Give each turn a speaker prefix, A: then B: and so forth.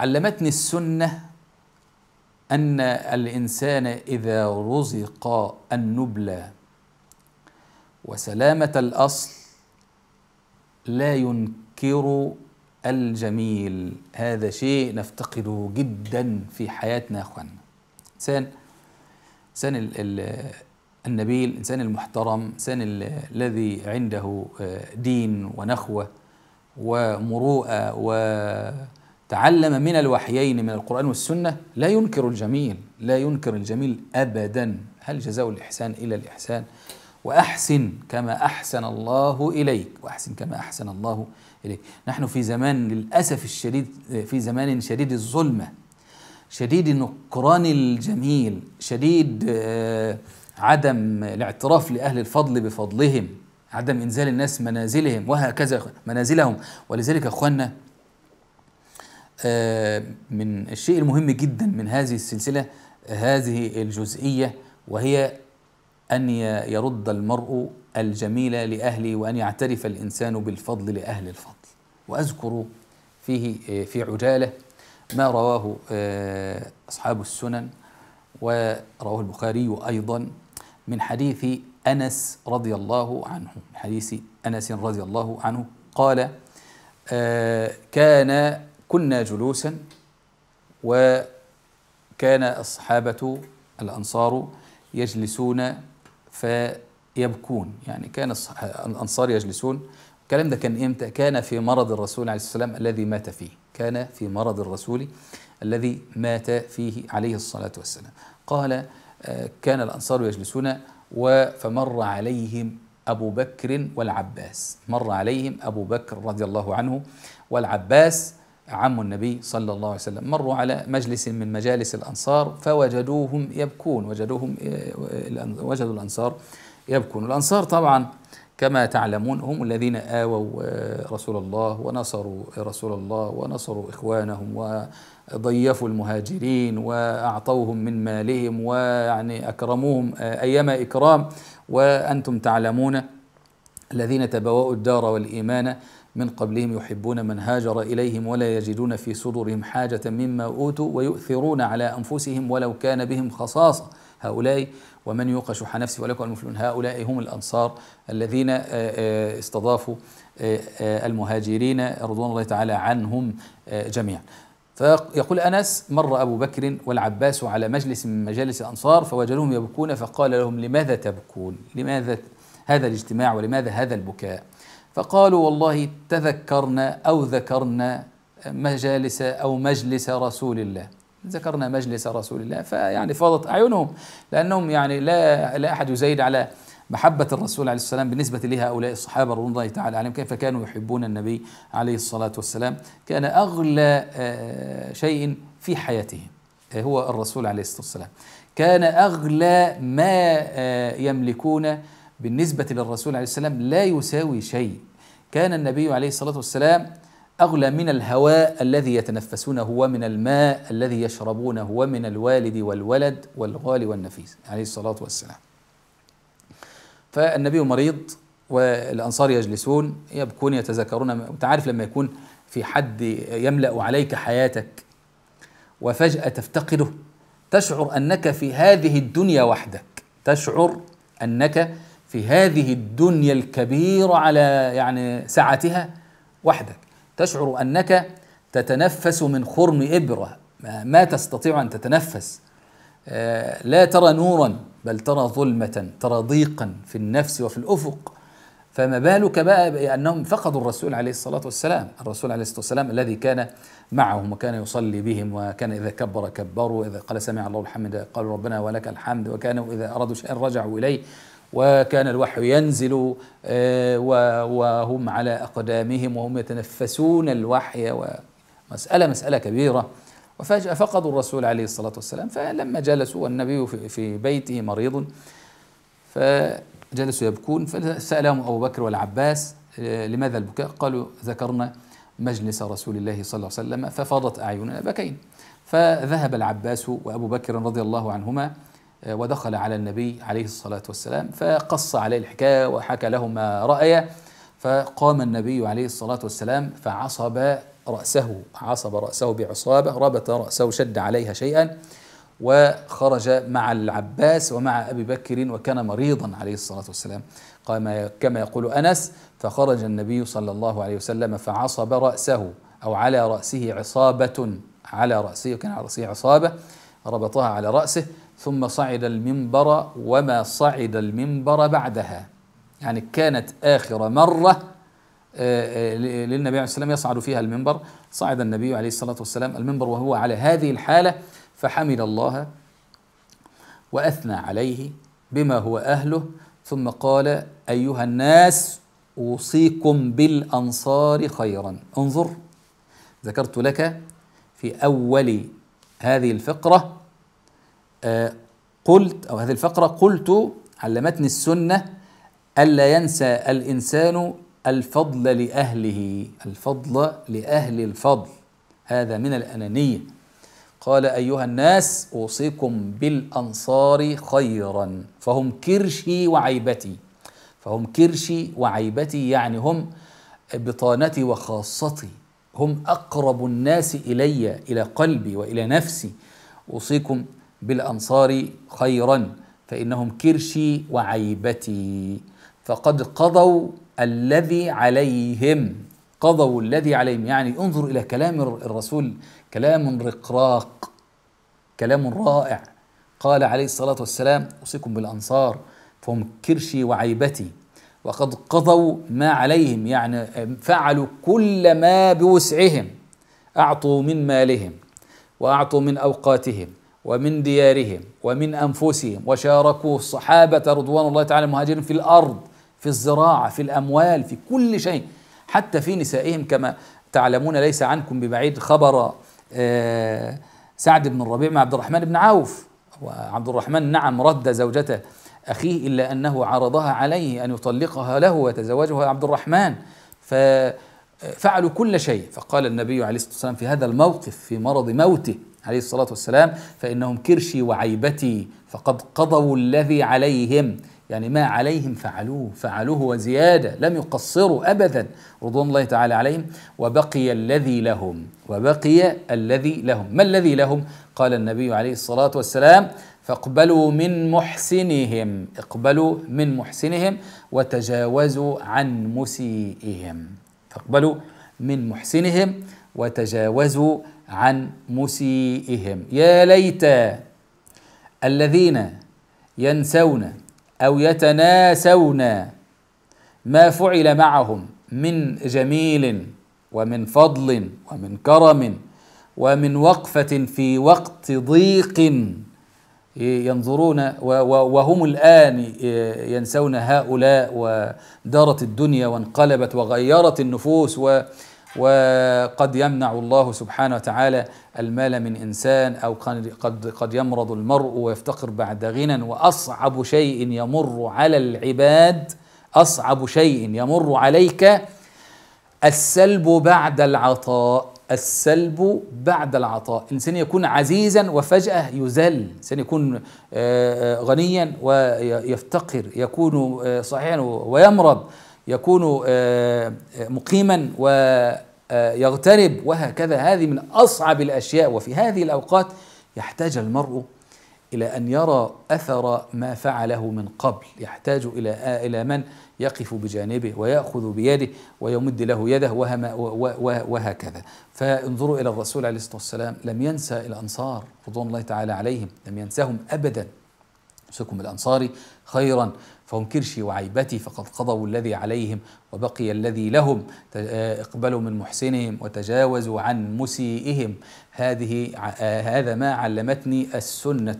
A: علمتني السنة أن الإنسان إذا رزق النبلة وسلامة الأصل لا ينكر الجميل هذا شيء نفتقده جدا في حياتنا يا أخوانا إنسان إنسان ال ال النبيل انسان المحترم إنسان الذي عنده آه، دين ونخوة ومروءة و تعلم من الوحيين من القرآن والسنة لا ينكر الجميل لا ينكر الجميل أبدا هل جزاء الإحسان إلا الإحسان وأحسن كما أحسن الله إليك وأحسن كما أحسن الله إليك نحن في زمان للأسف الشديد في زمان شديد الظلمة شديد نكران الجميل شديد آه، عدم الاعتراف لأهل الفضل بفضلهم عدم إنزال الناس منازلهم وهكذا منازلهم ولذلك أخواننا من الشيء المهم جدا من هذه السلسلة هذه الجزئية وهي أن يرد المرء الجميل لأهله وأن يعترف الإنسان بالفضل لأهل الفضل وأذكر فيه في عجالة ما رواه آه، أصحاب السنن ورواه البخاري أيضا من حديث أنس رضي الله عنه حديث أنس رضي الله عنه قال آه، كان كنا جلوسا وكان الصحابة الأنصار يجلسون فيبكون يعني كان الأنصار يجلسون الكلام ده كان إمتى؟ كان في مرض الرسول عليه السلام الذي مات فيه كان في مرض الرسول الذي مات فيه عليه الصلاة والسلام قال آه، كان الأنصار يجلسون فمر عليهم أبو بكر والعباس مر عليهم أبو بكر رضي الله عنه والعباس عم النبي صلى الله عليه وسلم مروا على مجلس من مجالس الأنصار فوجدوهم يبكون وجدوهم آه، وجدوا الأنصار يبكون الأنصار طبعا كما تعلمون هم الذين آووا آه، رسول الله ونصروا رسول الله ونصروا إخوانهم وضيفوا المهاجرين وأعطوهم من مالهم ويعني أكرموهم آه، أيما إكرام وأنتم تعلمون الذين تبوأوا الدار والإيمان من قبلهم يحبون من هاجر اليهم ولا يجدون في صدورهم حاجه مما اوتوا ويؤثرون على انفسهم ولو كان بهم خصاصه هؤلاء ومن يوق شح نفسه ولكم المفلون هؤلاء هم الانصار الذين آه، آه، استضافوا آه، المهاجرين رضوان الله تعالى عنهم جميعا فيقول انس مر ابو بكر والعباس على مجلس من مجالس الانصار فوجدوهم يبكون فقال لهم لماذا تبكون؟ لماذا هذا الاجتماع ولماذا هذا البكاء؟ فقالوا والله تذكرنا أو ذكرنا مجالس أو مجلس رسول الله ذكرنا مجلس رسول الله فيعني فاضت أعينهم لأنهم يعني لا, لا أحد يزيد على محبة الرسول عليه السلام بالنسبة لهؤلاء الصحابة رضوان الله تعالى عليهم كيف كانوا يحبون النبي عليه الصلاة والسلام كان أغلى آه، شيء في حياته آه، هو الرسول عليه الصلاة والسلام كان أغلى ما آه، يملكون بالنسبة للرسول عليه السلام لا يساوي شيء كان النبي عليه الصلاة والسلام أغلى من الهواء الذي يتنفسونه ومن الماء الذي يشربونه ومن الوالد والولد والغالي والنفيس عليه الصلاة والسلام فالنبي مريض والأنصار يجلسون يبكون يتذكرون أنت عارف لما يكون في حد يملأ عليك حياتك وفجأة تفتقده تشعر أنك في هذه الدنيا وحدك تشعر أنك في هذه الدنيا الكبيرة على يعني سعتها وحدك تشعر أنك تتنفس من خرم إبرة ما تستطيع أن تتنفس آه، لا ترى نورا بل ترى ظلمة ترى ضيقا في النفس وفي الأفق فما بالك بقى بأنهم فقدوا الرسول عليه الصلاة والسلام الرسول عليه الصلاة والسلام الذي كان معهم وكان يصلي بهم وكان إذا كبر كبروا إذا قال سمع الله الحمد قالوا ربنا ولك الحمد وكانوا إذا أرادوا شيئا رجعوا إليه وكان الوحي ينزل آه، وهم على أقدامهم وهم يتنفسون الوحي ومسألة مسألة كبيرة وفجأة فقدوا الرسول عليه الصلاة والسلام فلما جلسوا والنبي في بيته مريض فجلسوا يبكون فسألهم أبو بكر والعباس آه، لماذا البكاء قالوا ذكرنا مجلس رسول الله صلى الله عليه وسلم ففاضت أعيننا بكين فذهب العباس وأبو بكر رضي الله عنهما ودخل على النبي عليه الصلاة والسلام فقص عليه الحكاية وحكى له ما رأي فقام النبي عليه الصلاة والسلام فعصب رأسه عصب رأسه بعصابة ربط رأسه شد عليها شيئا وخرج مع العباس ومع أبي بكر وكان مريضا عليه الصلاة والسلام قام كما يقول أنس فخرج النبي صلى الله عليه وسلم فعصب رأسه أو على رأسه عصابة على رأسه كان على رأسه عصابة ربطها على رأسه ثم صعد المنبر وما صعد المنبر بعدها يعني كانت آخر مرة آه، آه، للنبي عليه الصلاة والسلام يصعد فيها المنبر صعد النبي عليه الصلاة والسلام المنبر وهو على هذه الحالة فحمد الله وأثنى عليه بما هو أهله ثم قال أيها الناس أوصيكم بالأنصار خيرا انظر ذكرت لك في أول هذه الفقرة آه، قلت أو هذه الفقرة قلت علمتني السنة ألا ينسى الإنسان الفضل لأهله الفضل لأهل الفضل هذا من الأنانية قال أيها الناس أوصيكم بالأنصار خيرا فهم كرشي وعيبتي فهم كرشي وعيبتي يعني هم بطانتي وخاصتي هم أقرب الناس إلي إلى قلبي وإلى نفسي أوصيكم بالأنصار خيرا فإنهم كرشي وعيبتي فقد قضوا الذي عليهم قضوا الذي عليهم يعني انظر إلى كلام الرسول كلام رقراق كلام رائع قال عليه الصلاة والسلام أوصيكم بالأنصار فهم كرشي وعيبتي وقد قضوا ما عليهم يعني فعلوا كل ما بوسعهم أعطوا من مالهم وأعطوا من أوقاتهم ومن ديارهم ومن أنفسهم وشاركوا الصحابة رضوان الله تعالى المهاجرين في الأرض في الزراعة في الأموال في كل شيء حتى في نسائهم كما تعلمون ليس عنكم ببعيد خبر آه، سعد بن الربيع مع عبد الرحمن بن عوف وعبد الرحمن نعم رد زوجته أخيه إلا أنه عرضها عليه أن يطلقها له ويتزوجها عبد الرحمن ففعلوا كل شيء فقال النبي عليه الصلاة والسلام في هذا الموقف في مرض موته عليه الصلاة والسلام فإنهم كرشي وعيبتي فقد قضوا الذي عليهم يعني ما عليهم فعلوه فعلوه وزيادة لم يقصروا أبدا رضوان الله تعالى عليهم وبقي الذي لهم وبقي الذي لهم ما الذي لهم قال النبي عليه الصلاة والسلام فاقبلوا من محسنهم اقبلوا من محسنهم وتجاوزوا عن مسيئهم فاقبلوا من محسنهم وتجاوزوا عن مسيئهم يا ليت الذين ينسون او يتناسون ما فعل معهم من جميل ومن فضل ومن كرم ومن وقفه في وقت ضيق ينظرون وهم الآن ينسون هؤلاء ودارت الدنيا وانقلبت وغيرت النفوس و وقد يمنع الله سبحانه وتعالى المال من انسان او قد قد يمرض المرء ويفتقر بعد غنى واصعب شيء يمر على العباد اصعب شيء يمر عليك السلب بعد العطاء السلب بعد العطاء الإنسان يكون عزيزا وفجأة يذل الإنسان يكون آه، آه، غنيا ويفتقر يكون آه، صحيحا ويمرض يكون مقيما و آه، يغترب وهكذا هذه من اصعب الاشياء وفي هذه الاوقات يحتاج المرء الى ان يرى اثر ما فعله من قبل يحتاج الى الى من يقف بجانبه وياخذ بيده ويمد له يده وهكذا فانظروا الى الرسول عليه الصلاه والسلام لم ينسى الانصار رضوان الله تعالى عليهم لم ينسهم ابدا أنفسكم الأنصاري خيرا فهم كرشي وعيبتي فقد قضوا الذي عليهم وبقي الذي لهم آه، اقبلوا من محسنهم وتجاوزوا عن مسيئهم هذه آه، هذا ما علمتني السنة